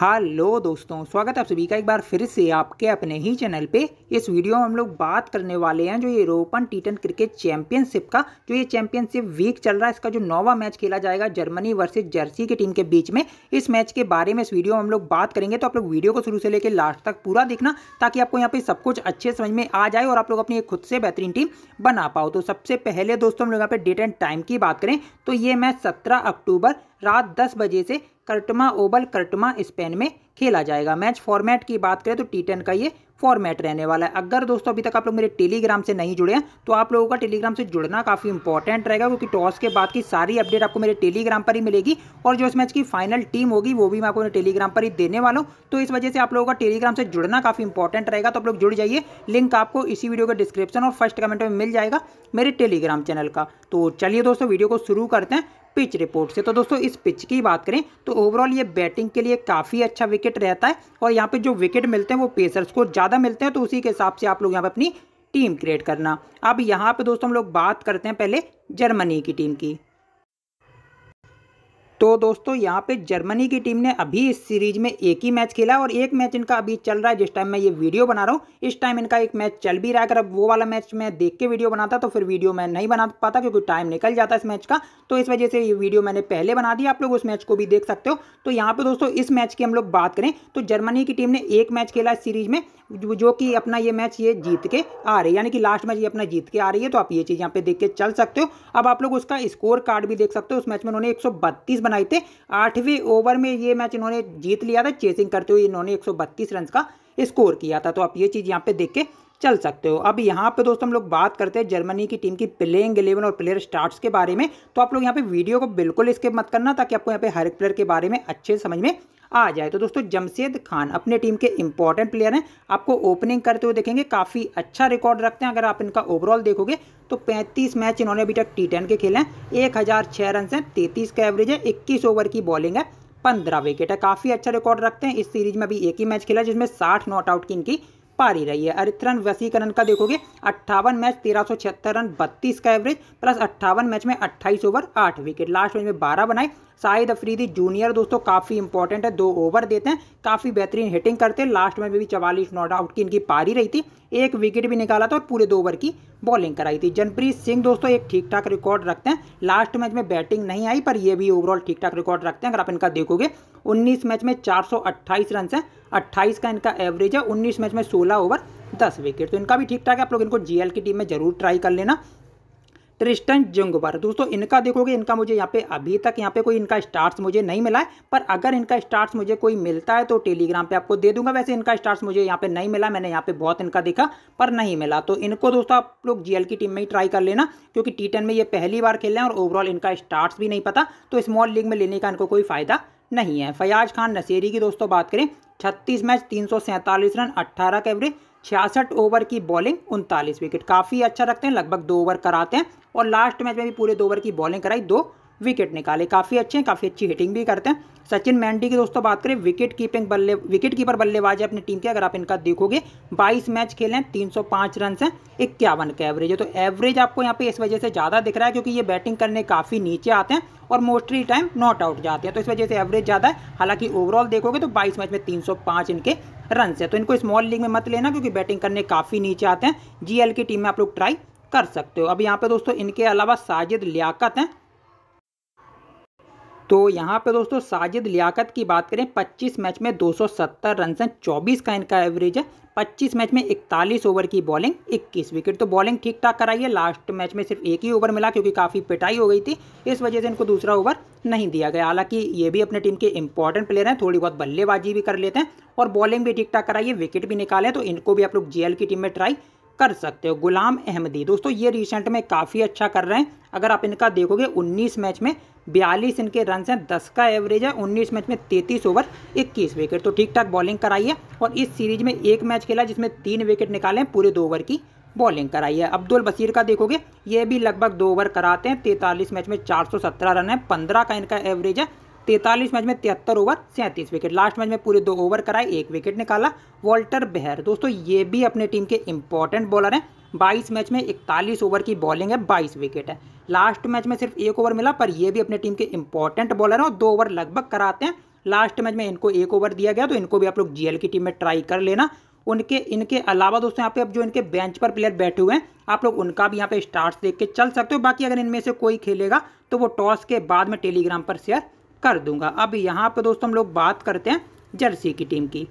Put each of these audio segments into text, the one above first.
hello दोस्तों स्वागत है आप सभी का एक बार फिर से आपके अपने ही चैनल पे इस वीडियो में हम लोग बात करने वाले हैं जो ये रोपन टी क्रिकेट चैंपियनशिप का जो ये चैंपियनशिप वीक चल रहा है इसका जो नौवा मैच खेला जाएगा जर्मनी वर्सेज जर्सी की टीम के बीच में इस मैच के बारे में इस वीडियो में हम लोग बात करेंगे तो आप लोग वीडियो को शुरू से लेकर लास्ट तक पूरा देखना ताकि आपको यहाँ पर सब कुछ अच्छे समझ में आ जाए और आप लोग अपनी खुद से बेहतरीन टीम बना पाओ तो सबसे पहले दोस्तों हम लोग यहाँ पर डेट एंड टाइम की बात करें तो ये मैच सत्रह अक्टूबर रात दस बजे से कर्टमा ओबल कर्टमा स्पेन में खेला जाएगा मैच फॉर्मेट की बात करें तो टी टेन का ये फॉर्मेट रहने वाला है अगर दोस्तों अभी तक आप लोग मेरे टेलीग्राम से नहीं जुड़े हैं तो आप लोगों का टेलीग्राम से जुड़ना काफ़ी इंपॉर्टेंट रहेगा क्योंकि टॉस के बाद की सारी अपडेट आपको मेरे टेलीग्राम पर ही मिलेगी और जो इस मैच की फाइनल टीम होगी वो भी मैं आपको टेलीग्राम पर ही देने वाला हूँ तो इस वजह से आप लोगों का टेलीग्राम से जुड़ना काफ़ी इंपॉर्टेंट रहेगा तो आप लोग जुड़ जाइए लिंक आपको इसी वीडियो के डिस्क्रिप्शन और फर्स्ट कमेंट में मिल जाएगा मेरे टेलीग्राम चैनल का तो चलिए दोस्तों वीडियो को शुरू करते हैं पिच रिपोर्ट से तो दोस्तों इस पिच की बात करें तो ओवरऑल ये बैटिंग के लिए काफ़ी अच्छा विकेट रहता है और यहाँ पे जो विकेट मिलते हैं वो पेसर्स को ज़्यादा मिलते हैं तो उसी के हिसाब से आप लोग यहाँ पर अपनी टीम क्रिएट करना अब यहाँ पे दोस्तों हम लोग बात करते हैं पहले जर्मनी की टीम की तो दोस्तों यहाँ पे जर्मनी की टीम ने अभी इस सीरीज में एक ही मैच खेला और एक मैच इनका अभी चल रहा है जिस टाइम मैं ये वीडियो बना रहा हूँ इस टाइम इनका एक मैच चल भी रहा है अगर अब वो वाला मैच मैं देख के वीडियो बनाता तो फिर वीडियो मैं नहीं बना पाता क्योंकि टाइम निकल जाता है इस मैच का तो इस वजह से ये वीडियो मैंने पहले बना दिया आप लोग उस मैच को भी देख सकते हो तो यहाँ पर दोस्तों इस मैच की हम लोग बात करें तो जर्मनी की टीम ने एक मैच खेला इस सीरीज में जो, कि अपना ये मैच ये जीत के आ रही है यानी कि लास्ट मैच ये अपना जीत के आ रही है तो आप ये चीज़ यहाँ पे देख के चल सकते हो अब आप लोग उसका स्कोर कार्ड भी देख सकते हो उस मैच में उन्होंने 132 बनाए थे आठवें ओवर में ये मैच इन्होंने जीत लिया था चेसिंग करते हुए इन्होंने एक रन का स्कोर किया था तो आप ये चीज़ यहाँ पे देख के चल सकते हो अब यहाँ पे दोस्तों हम लोग बात करते हैं जर्मनी की टीम की प्लेइंग इलेवन और प्लेयर स्टार्ट्स के बारे में तो आप लोग यहाँ पे वीडियो को बिल्कुल स्किप मत करना ताकि आपको यहाँ पे हर एक प्लेयर के बारे में अच्छे समझ में आ जाए तो दोस्तों जमशेद खान अपने टीम के इंपॉर्टेंट प्लेयर हैं आपको ओपनिंग करते हुए देखेंगे काफ़ी अच्छा रिकॉर्ड रखते हैं अगर आप इनका ओवरऑल देखोगे तो 35 मैच इन्होंने अभी तक टी टेन के खेले हैं एक हज़ार छः रन हैं तैंतीस का एवरेज है इक्कीस ओवर की बॉलिंग है पंद्रह विकेट है काफ़ी अच्छा रिकॉर्ड रखते हैं इस सीरीज में अभी एक ही मैच खेला जिसमें साठ नॉट आउट की इनकी पारी रही है अरित्र रन वसीकरण का देखोगे अट्ठावन मैच तेरह रन बत्तीस का एवरेज प्लस अट्ठावन मैच में 28 ओवर आठ विकेट लास्ट मैच में बारह बनाए शाहिद अफरीदी जूनियर दोस्तों काफ़ी इंपॉर्टेंट है दो ओवर देते हैं काफ़ी बेहतरीन हिटिंग करते हैं लास्ट में भी चवालीस नॉट आउट की इनकी पारी रही थी एक विकेट भी निकाला था और पूरे दो ओवर की बॉलिंग कराई थी जनप्रीत सिंह दोस्तों एक ठीक ठाक रिकॉर्ड रखते हैं लास्ट मैच में बैटिंग नहीं आई पर यह भी ओवरऑल ठीक ठाक रिकॉर्ड रखते हैं अगर आप इनका देखोगे उन्नीस मैच में चार रन है अट्ठाईस का इनका एवरेज है उन्नीस मैच में सोलह ओवर दस विकेट तो इनका भी ठीक ठाक है आप लोग इनको जीएल की टीम में जरूर ट्राई कर लेना ट्रिस्टन जंगबार दोस्तों इनका देखोगे इनका मुझे यहाँ पे अभी तक यहाँ पे कोई इनका स्टार्स मुझे नहीं मिला है पर अगर इनका स्टार्स मुझे कोई मिलता है तो टेलीग्राम पे आपको दे दूंगा वैसे इनका स्टार्स मुझे यहाँ पे नहीं मिला मैंने यहाँ पे बहुत इनका देखा पर नहीं मिला तो इनको दोस्तों आप लोग जीएल की टीम में ही ट्राई कर लेना क्योंकि टी में ये पहली बार खेल रहे हैं और ओवरऑल इनका स्टार्स भी नहीं पता तो स्मॉल लीग में लेने का इनको कोई फायदा नहीं है फयाज खान नसीरी की दोस्तों बात करें छत्तीस मैच तीन रन अट्ठारह का एवरेज छियासठ ओवर की बॉलिंग उनतालीस विकेट काफ़ी अच्छा रखते हैं लगभग दो ओवर कराते हैं और लास्ट मैच में भी पूरे दो ओवर की बॉलिंग कराई दो विकेट निकाले काफ़ी अच्छे हैं काफ़ी अच्छी हिटिंग भी करते हैं सचिन मैंडी की दोस्तों बात करें विकेट कीपिंग बल्ले विकेट कीपर बल्लेबाज है अपनी टीम के अगर आप इनका देखोगे 22 मैच खेले हैं 305 रन हैं इक्यावन का एवरेज है तो एवरेज आपको यहाँ पे इस वजह से ज़्यादा दिख रहा है क्योंकि ये बैटिंग करने काफ़ी नीचे आते हैं और मोस्टली टाइम नॉट आउट जाते हैं तो इस वजह से एवरेज ज़्यादा है हालांकि ओवरऑल देखोगे तो बाईस मैच में तीन इनके रन है तो इनको स्मॉल लीग में मत लेना क्योंकि बैटिंग करने काफ़ी नीचे आते हैं जी की टीम में आप लोग ट्राई कर सकते हो अब यहाँ पे दोस्तों इनके अलावा साजिद लियाकत हैं तो यहाँ पे दोस्तों साजिद लियाकत की बात करें 25 मैच में 270 रन हैं 24 का इनका एवरेज है 25 मैच में 41 ओवर की बॉलिंग 21 विकेट तो बॉलिंग ठीक ठाक कराई है लास्ट मैच में सिर्फ एक ही ओवर मिला क्योंकि काफ़ी पिटाई हो गई थी इस वजह से इनको दूसरा ओवर नहीं दिया गया हालांकि ये भी अपने टीम के इंपॉर्टेंट प्लेयर हैं थोड़ी बहुत बल्लेबाजी भी कर लेते हैं और बॉलिंग भी ठीक ठाक कराइए विकेट भी निकाले तो इनको भी आप लोग जे की टीम में ट्राई कर सकते हो गुलाम अहमदी दोस्तों ये रिसेंट में काफ़ी अच्छा कर रहे हैं अगर आप इनका देखोगे 19 मैच में बयालीस इनके रन हैं दस का एवरेज है उन्नीस मैच में तैतीस ओवर इक्कीस विकेट तो ठीक ठाक बॉलिंग कराई है और इस सीरीज में एक मैच खेला जिसमें तीन विकेट निकाले हैं पूरे दो ओवर की बॉलिंग कराई है अब्दुल बसीर का देखोगे ये भी लगभग दो ओवर कराते हैं तैंतालीस मैच में चार रन है पंद्रह का इनका एवरेज है तैंतालीस मैच में तिहत्तर ओवर सैंतीस विकेट लास्ट मैच में पूरे दो ओवर कराए एक विकेट निकाला वॉल्टर बहर दोस्तों ये भी अपने टीम के इंपॉर्टेंट बॉलर हैं बाईस मैच में इकतालीस ओवर की बॉलिंग है बाईस विकेट है लास्ट मैच में सिर्फ एक ओवर मिला पर ये भी अपने टीम के इंपॉर्टेंट बॉलर हैं और दो ओवर लगभग कराते हैं लास्ट मैच में इनको एक ओवर दिया गया तो इनको भी आप लोग जीएल की टीम में ट्राई कर लेना उनके इनके अलावा दोस्तों यहाँ पे अब जो इनके बेंच पर प्लेयर बैठे हुए हैं आप लोग उनका भी यहाँ पे स्टार्ट देख के चल सकते हो बाकी अगर इनमें से कोई खेलेगा तो वो टॉस के बाद में टेलीग्राम पर शेयर कर दूंगा अब यहाँ पर दोस्तों हम लोग बात करते हैं जर्सी की टीम की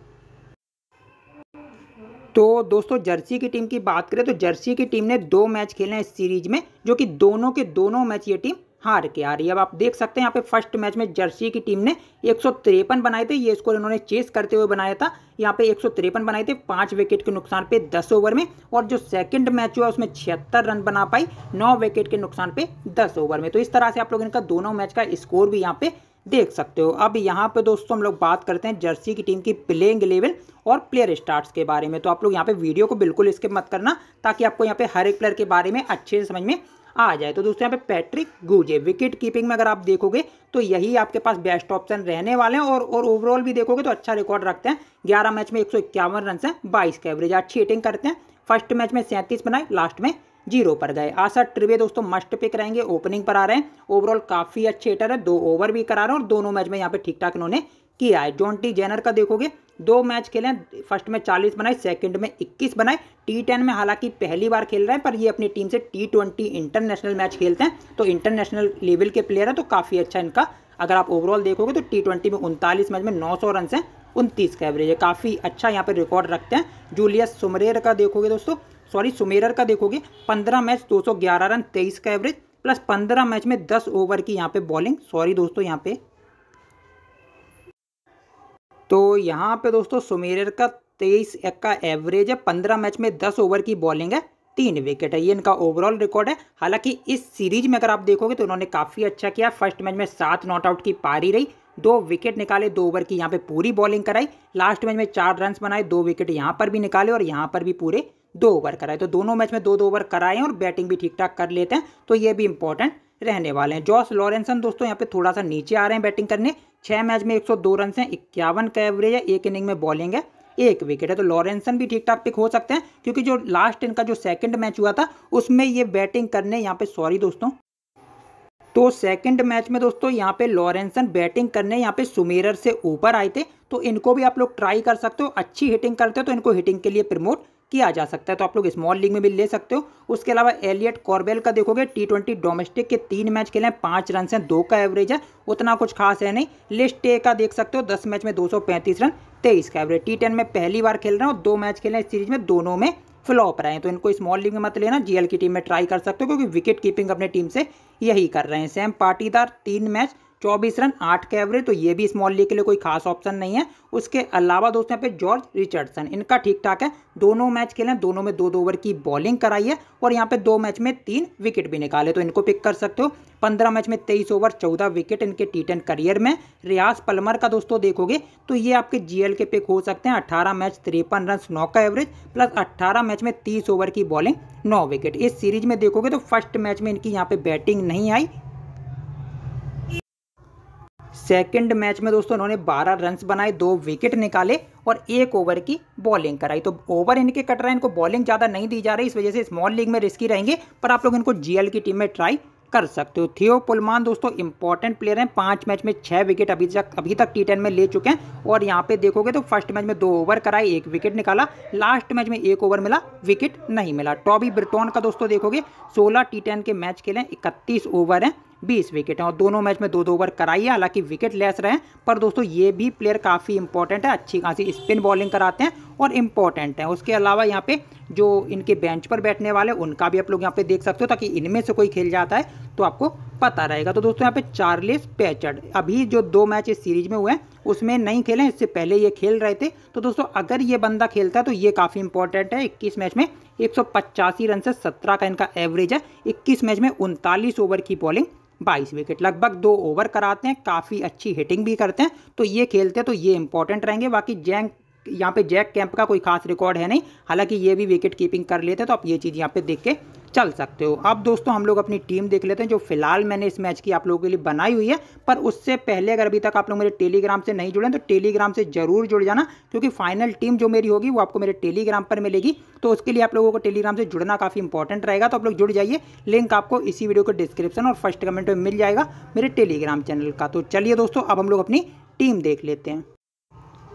तो दोस्तों जर्सी की टीम की बात करें तो जर्सी की टीम ने दो मैच खेले हैं इस सीरीज में जो कि दोनों के दोनों मैच ये टीम हार के आ रही है अब आप देख सकते हैं यहाँ पे फर्स्ट मैच में जर्सी की टीम ने एक बनाए थे ये स्कोर इन्होंने चेस करते हुए बनाया था यहाँ पे एक बनाए थे पाँच विकेट के नुकसान पे दस ओवर में और जो सेकंड मैच हुआ उसमें छिहत्तर रन बना पाई नौ विकेट के नुकसान पे दस ओवर में तो इस तरह से आप लोग इनका दोनों मैच का स्कोर भी यहाँ पे देख सकते हो अब यहाँ पे दोस्तों हम लोग बात करते हैं जर्सी की टीम की प्लेइंग इलेवन और प्लेयर स्टार्ट्स के बारे में तो आप लोग यहाँ पे वीडियो को बिल्कुल स्किप मत करना ताकि आपको यहाँ पे हर एक प्लेयर के बारे में अच्छे से समझ में आ जाए तो दोस्तों यहाँ पे पैट्रिक गूजे विकेट कीपिंग में अगर आप देखोगे तो यही आपके पास बेस्ट ऑप्शन रहने वाले हैं और ओवरऑल भी देखोगे तो अच्छा रिकॉर्ड रखते हैं ग्यारह मैच में एक रन से बाईस का एवरेज अच्छी एटिंग करते हैं फर्स्ट मैच में सैंतीस बनाए लास्ट में जीरो पर गए आशा ट्रिवे दोस्तों मस्ट पिक रहेंगे ओपनिंग पर आ रहे हैं ओवरऑल काफ़ी अच्छे हिटर है दो ओवर भी करा रहे हैं और दोनों मैच में यहाँ पे ठीक ठाक इन्होंने किया है जॉन्टी जेनर का देखोगे दो मैच खेले हैं फर्स्ट में 40 बनाए सेकंड में 21 बनाए टी टेन में हालांकि पहली बार खेल रहे हैं पर ये अपनी टीम से टी ट्वेंटी इंटरनेशनल मैच खेलते हैं तो इंटरनेशनल लेवल के प्लेयर हैं तो काफ़ी अच्छा इनका अगर आप ओवरऑल देखोगे तो टी ट्वेंटी में उनतालीस मैच में नौ सौ रन हैं उनतीस का एवरेज है काफ़ी अच्छा यहाँ पर रिकॉर्ड रखते हैं जूलियस सुमरेर का देखोगे दोस्तों सॉरी सुमेरर का देखोगे पंद्रह मैच दो सौ ग्यारह रन तेईस का एवरेज प्लस पंद्रह मैच में दस ओवर की यहाँ पे बॉलिंग सॉरी दोस्तों यहाँ पे तो यहाँ पे दोस्तों सुमेरर का तेईस का एवरेज है पंद्रह मैच में दस ओवर की बॉलिंग है तीन विकेट है ये इनका ओवरऑल रिकॉर्ड है हालांकि इस सीरीज में अगर आप देखोगे तो उन्होंने काफ़ी अच्छा किया फर्स्ट मैच में सात नॉट आउट की पारी रही दो विकेट निकाले दो ओवर की यहाँ पे पूरी बॉलिंग कराई लास्ट मैच में चार रन बनाए दो विकेट यहाँ पर भी निकाले और यहाँ पर भी पूरे दो ओवर कराए तो दोनों मैच में दो दो ओवर कराए और बैटिंग भी ठीक ठाक कर लेते हैं तो ये भी इंपॉर्टेंट रहने वाले हैं जॉस लॉरेंसन दोस्तों यहाँ पे थोड़ा सा नीचे आ रहे हैं बैटिंग करने छः मैच में 102 रन हैं इक्यावन का एवरेज है एक इनिंग में बॉलिंग है एक विकेट है तो लॉरेंसन भी ठीक ठाक पिक हो सकते हैं क्योंकि जो लास्ट इनका जो सेकेंड मैच हुआ था उसमें ये बैटिंग करने यहाँ पे सॉरी दोस्तों तो सेकंड मैच में दोस्तों यहाँ पे लॉरेंसन बैटिंग करने यहाँ पे सुमेरर से ऊपर आए थे तो इनको भी आप लोग ट्राई कर सकते हो अच्छी हिटिंग करते हो तो इनको हिटिंग के लिए प्रमोट किया जा सकता है तो आप लोग स्मॉल लीग में भी ले सकते हो उसके अलावा एलियट कॉर्बेल का देखोगे टी ट्वेंटी डोमेस्टिक के तीन मैच खेले हैं पाँच रन हैं दो का एवरेज है उतना कुछ खास है नहीं लिस्ट ए का देख सकते हो दस मैच में दो रन तेईस का एवरेज टी में पहली बार खेल रहे हो दो मैच खेले हैं सीरीज में दोनों में फ्लॉप रहे हैं तो इनको स्मॉल लीग में मत लेना जीएल की टीम में ट्राई कर सकते हो क्योंकि विकेट कीपिंग अपने टीम से यही कर रहे हैं सैम पाटीदार तीन मैच चौबीस रन आठ के एवरेज तो ये भी स्मॉल लीग के लिए कोई खास ऑप्शन नहीं है उसके अलावा दोस्तों यहाँ पे जॉर्ज रिचर्डसन इनका ठीक ठाक है दोनों मैच खेले दोनों में दो दो ओवर की बॉलिंग कराई है और यहाँ पे दो मैच में तीन विकेट भी निकाले तो इनको पिक कर सकते हो पंद्रह मैच में तेईस ओवर चौदह विकेट इनके टी करियर में रियाज पलमर का दोस्तों देखोगे तो ये आपके जीएल के पिक हो सकते हैं अट्ठारह मैच तिरपन रन नौ का एवरेज प्लस अट्ठारह मैच में तीस ओवर की बॉलिंग नौ विकेट इस सीरीज में देखोगे तो फर्स्ट मैच में इनकी यहाँ पे बैटिंग नहीं आई सेकेंड मैच में दोस्तों इन्होंने 12 रन बनाए दो विकेट निकाले और एक ओवर की बॉलिंग कराई तो ओवर इनके कट रहे हैं इनको बॉलिंग ज़्यादा नहीं दी जा रही इस वजह से स्मॉल लीग में रिस्की रहेंगे पर आप लोग इनको जीएल की टीम में ट्राई कर सकते हो थियो पुलमान दोस्तों इंपॉर्टेंट प्लेयर हैं पांच मैच में छह विकेट अभी तक अभी तक टी टेन में ले चुके हैं और यहाँ पे देखोगे तो फर्स्ट मैच में दो ओवर कराए एक विकेट निकाला लास्ट मैच में एक ओवर मिला विकेट नहीं मिला टॉबी ब्रिटोन का दोस्तों देखोगे सोलह टी टेन के मैच खेले इकतीस ओवर हैं बीस विकेट हैं और दोनों मैच में दो दो ओवर कराई है हालांकि विकेट लेस रहे हैं पर दोस्तों ये भी प्लेयर काफ़ी इंपॉर्टेंट है अच्छी खासी स्पिन बॉलिंग कराते हैं और इम्पॉर्टेंट हैं उसके अलावा यहाँ पे जो इनके बेंच पर बैठने वाले उनका भी आप लोग यहाँ पे देख सकते हो ताकि इनमें से कोई खेल जाता है तो आपको पता रहेगा तो दोस्तों यहाँ पे चार्लिस पैचर्ड अभी जो दो मैच इस सीरीज में हुए हैं उसमें नहीं खेले इससे पहले ये खेल रहे थे तो दोस्तों अगर ये बंदा खेलता है तो ये काफ़ी इंपॉर्टेंट है इक्कीस मैच में एक रन से सत्रह का इनका एवरेज है इक्कीस मैच में उनतालीस ओवर की बॉलिंग बाईस विकेट लगभग दो ओवर कराते हैं काफ़ी अच्छी हिटिंग भी करते हैं तो ये खेलते हैं तो ये इंपॉर्टेंट रहेंगे बाकी जैंग यहाँ पे जैक कैंप का कोई खास रिकॉर्ड है नहीं हालांकि ये भी विकेट कीपिंग कर लेते हैं तो आप ये चीज़ यहाँ पे देख के चल सकते हो अब दोस्तों हम लोग अपनी टीम देख लेते हैं जो फिलहाल मैंने इस मैच की आप लोगों के लिए बनाई हुई है पर उससे पहले अगर अभी तक आप लोग मेरे टेलीग्राम से नहीं जुड़े तो टेलीग्राम से जरूर जुड़ जाना क्योंकि फाइनल टीम जो मेरी होगी वो आपको मेरे टेलीग्राम पर मिलेगी तो उसके लिए आप लोगों को टेलीग्राम से जुड़ना काफ़ी इंपॉर्टेंट रहेगा तो आप लोग जुड़ जाइए लिंक आपको इसी वीडियो के डिस्क्रिप्शन और फर्स्ट कमेंट में मिल जाएगा मेरे टेलीग्राम चैनल का तो चलिए दोस्तों अब हम लोग अपनी टीम देख लेते हैं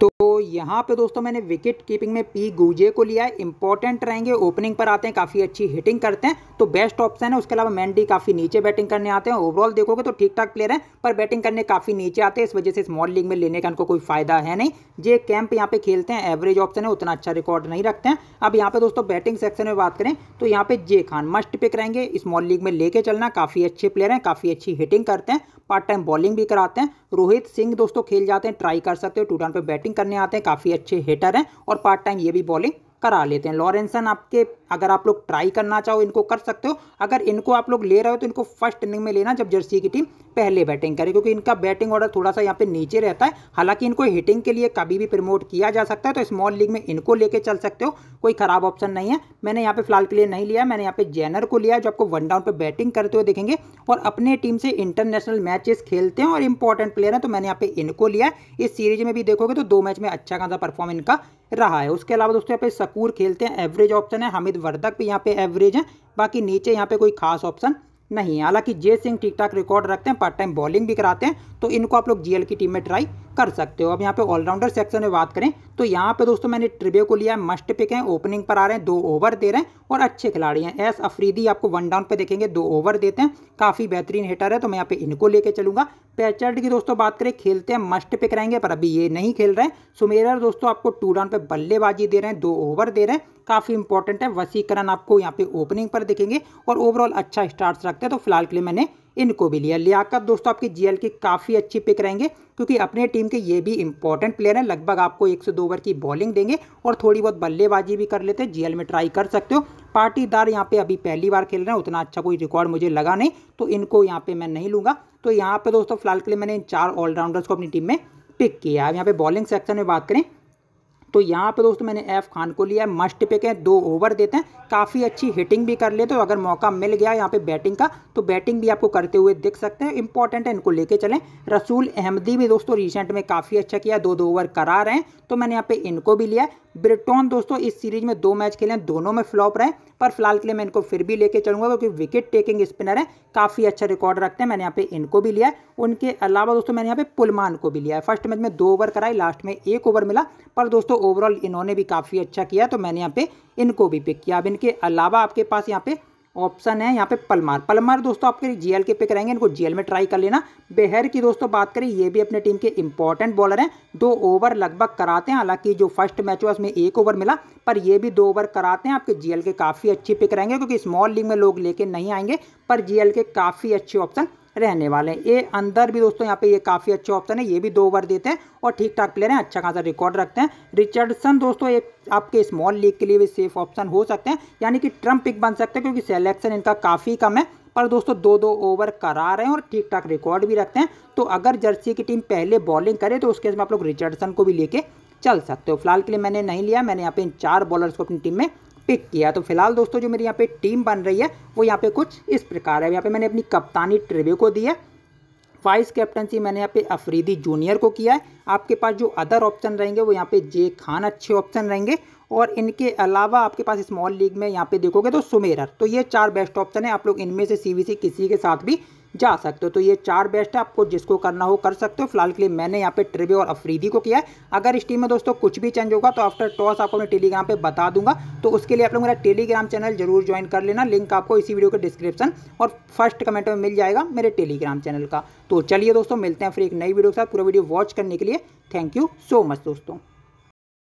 तो यहाँ पे दोस्तों मैंने विकेट कीपिंग में पी गुजे को लिया है इंपॉर्टेंट रहेंगे ओपनिंग पर आते हैं काफ़ी अच्छी हिटिंग करते हैं तो बेस्ट ऑप्शन है उसके अलावा मैंडी काफ़ी नीचे बैटिंग करने आते हैं ओवरऑल देखोगे तो ठीक ठाक प्लेयर हैं पर बैटिंग करने काफ़ी नीचे आते हैं इस वजह से स्मॉल लीग में लेने का उनको कोई फायदा है नहीं जे कैंप यहाँ पे खेलते हैं एवरेज ऑप्शन है उतना अच्छा रिकॉर्ड नहीं रखते हैं अब यहाँ पे दोस्तों बैटिंग सेक्शन में बात करें तो यहाँ पे जे खान मस्ट पिक रहेंगे स्मॉल लीग में लेके चलना काफ़ी अच्छे प्लेयर हैं काफ़ी अच्छी हिटिंग करते हैं पार्ट टाइम बॉलिंग भी कराते हैं रोहित सिंह दोस्तों खेल जाते हैं ट्राई कर सकते हो टू डाउन पर बैटिंग बैटिंग करने आते हैं काफ़ी अच्छे हिटर हैं और पार्ट टाइम ये भी बॉलिंग करा लेते हैं लॉरेंसन आपके अगर आप लोग ट्राई करना चाहो इनको कर सकते हो अगर इनको आप लोग ले रहे हो तो इनको फर्स्ट इनिंग में लेना जब जर्सी की टीम पहले बैटिंग करे क्योंकि इनका बैटिंग ऑर्डर थोड़ा सा यहाँ पे नीचे रहता है हालांकि इनको हिटिंग के लिए कभी भी प्रमोट किया जा सकता है तो स्मॉल लीग में इनको लेके चल सकते हो कोई खराब ऑप्शन नहीं है मैंने यहाँ पे फिलहाल के लिए नहीं लिया मैंने यहाँ पे जैनर को लिया जो आपको वन डाउन पर बैटिंग करते हुए देखेंगे और अपने टीम से इंटरनेशनल मैचेस खेलते हैं और इंपॉर्टेंट प्लेयर है तो मैंने यहाँ पे इनको लिया इस सीरीज में भी देखोगे तो दो मैच में अच्छा खासा परफॉर्म इनका रहा है उसके अलावा दोस्तों यहाँ पे सकूर खेलते हैं एवरेज ऑप्शन है हमिद वर्धक भी यहाँ पे एवरेज हैं बाकी नीचे यहाँ पे कोई खास ऑप्शन नहीं है हालांकि जय सिंह ठीक ठाक रिकॉर्ड रखते हैं पार्ट टाइम बॉलिंग भी कराते हैं तो इनको आप लोग जीएल की टीम में ट्राई कर सकते हो अब यहाँ पे ऑलराउंडर सेक्शन में बात करें तो यहाँ पे दोस्तों मैंने ट्रिब्यू को लिया है मस्ट पिक है ओपनिंग पर आ रहे हैं दो ओवर दे रहे हैं और अच्छे खिलाड़ी हैं एस अफरीदी आपको वन डाउन पर देखेंगे दो ओवर देते हैं काफ़ी बेहतरीन हिटर है तो मैं यहाँ पे इनको लेके चलूंगा पैचर्ड की दोस्तों बात करें खेलते हैं मस्ट पे कराएंगे पर अभी ये नहीं खेल रहे हैं सुमेरर दोस्तों आपको टू डाउन पे बल्लेबाजी दे रहे हैं दो ओवर दे रहे हैं काफ़ी इंपॉर्टेंट है वसीकरण आपको यहाँ पे ओपनिंग पर देखेंगे और ओवरऑल अच्छा स्टार्ट रखते हैं तो फिलहाल के लिए मैंने इनको भी लिया लियाकत दोस्तों आपकी जीएल की काफ़ी अच्छी पिक रहेंगे क्योंकि अपने टीम के ये भी इंपॉर्टेंट प्लेयर हैं लगभग आपको एक से दो ओवर की बॉलिंग देंगे और थोड़ी बहुत बल्लेबाजी भी कर लेते हैं जीएल में ट्राई कर सकते हो पाटीदार यहाँ पे अभी पहली बार खेल रहे हैं उतना अच्छा कोई रिकॉर्ड मुझे लगा नहीं तो इनको यहाँ पे मैं नहीं लूँगा तो यहाँ पर दोस्तों फिलहाल के लिए मैंने चार ऑलराउंडर्स को अपनी टीम में पिक किया है अब यहाँ पे बॉलिंग सेक्शन में बात करें तो यहाँ पे दोस्तों मैंने एफ खान को लिया है मस्ट पे के दो ओवर देते हैं काफ़ी अच्छी हिटिंग भी कर लेते हो अगर मौका मिल गया यहाँ पे बैटिंग का तो बैटिंग भी आपको करते हुए दिख सकते हैं इंपॉर्टेंट है इनको लेके चलें रसूल अहमदी भी दोस्तों रिसेंट में काफ़ी अच्छा किया दो दो ओवर करा रहे हैं तो मैंने यहाँ पे इनको भी लिया ब्रिटोन दोस्तों इस सीरीज में दो मैच खेले हैं दोनों में फ्लॉप रहे पर फिलहाल के लिए मैं इनको फिर भी लेके चलूंगा क्योंकि विकेट टेकिंग स्पिनर है काफ़ी अच्छा रिकॉर्ड रखते हैं मैंने यहाँ पे इनको भी लिया उनके अलावा दोस्तों मैंने यहाँ पे पुलमान को भी लिया है फर्स्ट मैच में दो ओवर कराई लास्ट में एक ओवर मिला पर दोस्तों ओवरऑल इन्होंने भी काफ़ी अच्छा किया तो मैंने यहाँ पे इनको भी पिक किया अब इनके अलावा आपके पास यहाँ पे ऑप्शन है यहाँ पे पलमार पलमार दोस्तों आपके जीएल के पिक रहेंगे इनको जीएल में ट्राई कर लेना बेहर की दोस्तों बात करें ये भी अपने टीम के इंपॉर्टेंट बॉलर हैं दो ओवर लगभग कराते हैं हालांकि जो फर्स्ट मैच हुआ उसमें एक ओवर मिला पर ये भी दो ओवर कराते हैं आपके जीएल के काफ़ी अच्छी पिक रहेंगे क्योंकि स्मॉल लीग में लोग लेके नहीं आएंगे पर जीएल के काफ़ी अच्छे ऑप्शन रहने वाले हैं ये अंदर भी दोस्तों यहाँ पे ये काफ़ी अच्छे ऑप्शन है ये भी दो ओवर देते हैं और ठीक ठाक प्लेयर हैं अच्छा खासा रिकॉर्ड रखते हैं रिचर्डसन दोस्तों एक आपके स्मॉल लीग के लिए भी सेफ ऑप्शन हो सकते हैं यानी कि ट्रम्प पिक बन सकते हैं क्योंकि सिलेक्शन इनका काफ़ी कम है पर दोस्तों दो दो ओवर करा रहे हैं और ठीक ठाक रिकॉर्ड भी रखते हैं तो अगर जर्सी की टीम पहले बॉलिंग करे तो उसके में आप लोग रिचर्डसन को भी लेके चल सकते हो फिलहाल के लिए मैंने नहीं लिया मैंने यहाँ पे इन चार बॉलर्स को अपनी टीम में पिक किया तो फिलहाल दोस्तों जो मेरी यहाँ पे टीम बन रही है वो यहाँ पे कुछ इस प्रकार है यहाँ पे मैंने अपनी कप्तानी ट्रिव्यू को दी है वाइस कैप्टनसी मैंने यहाँ पे अफरीदी जूनियर को किया है आपके पास जो अदर ऑप्शन रहेंगे वो यहाँ पे जे खान अच्छे ऑप्शन रहेंगे और इनके अलावा आपके पास स्मॉल लीग में यहाँ पे देखोगे तो सुमेरर तो ये चार बेस्ट ऑप्शन है आप लोग इनमें से सीवीसी किसी के साथ भी जा सकते हो तो ये चार बेस्ट है आपको जिसको करना हो कर सकते हो फिलहाल के लिए मैंने यहाँ पे ट्रिबे और अफरीदी को किया है अगर इस टीम में दोस्तों कुछ भी चेंज होगा तो आफ्टर टॉस आपको मैं टेलीग्राम पे बता दूंगा तो उसके लिए आप लोग मेरा टेलीग्राम चैनल जरूर ज्वाइन कर लेना लिंक आपको इसी वीडियो के डिस्क्रिप्शन और फर्स्ट कमेंट में मिल जाएगा मेरे टेलीग्राम चैनल का तो चलिए दोस्तों मिलते हैं फिर एक नई वीडियो के साथ पूरा वीडियो वॉच करने के लिए थैंक यू सो मच दोस्तों